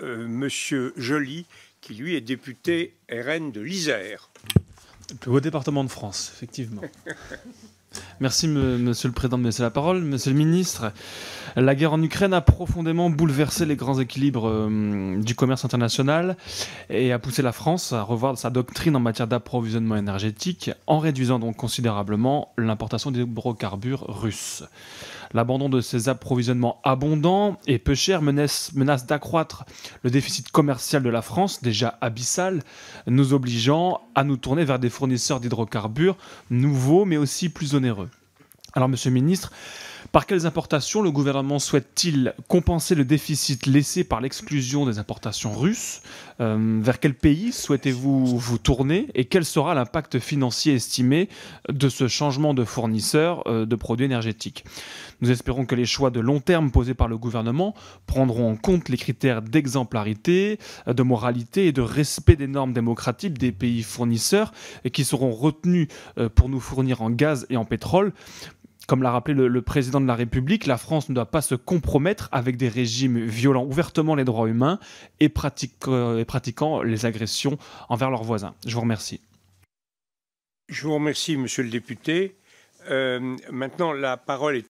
Euh, Monsieur Joly, qui lui est député RN de l'Isère. Le plus département de France, effectivement. Merci, monsieur le président de me laisser la parole. Monsieur le ministre, la guerre en Ukraine a profondément bouleversé les grands équilibres hum, du commerce international et a poussé la France à revoir sa doctrine en matière d'approvisionnement énergétique en réduisant donc considérablement l'importation d'hydrocarbures russes. L'abandon de ces approvisionnements abondants et peu chers menace, menace d'accroître le déficit commercial de la France, déjà abyssal, nous obligeant à nous tourner vers des fournisseurs d'hydrocarbures nouveaux mais aussi plus onéreux. Alors, Monsieur le Ministre, par quelles importations le gouvernement souhaite-t-il compenser le déficit laissé par l'exclusion des importations russes euh, Vers quel pays souhaitez-vous vous tourner Et quel sera l'impact financier estimé de ce changement de fournisseur euh, de produits énergétiques Nous espérons que les choix de long terme posés par le gouvernement prendront en compte les critères d'exemplarité, de moralité et de respect des normes démocratiques des pays fournisseurs qui seront retenus euh, pour nous fournir en gaz et en pétrole comme l'a rappelé le, président de la République, la France ne doit pas se compromettre avec des régimes violant ouvertement les droits humains euh, et, pratiquant les agressions envers leurs voisins. Je vous remercie. Je vous remercie, monsieur le député. Euh, maintenant, la parole est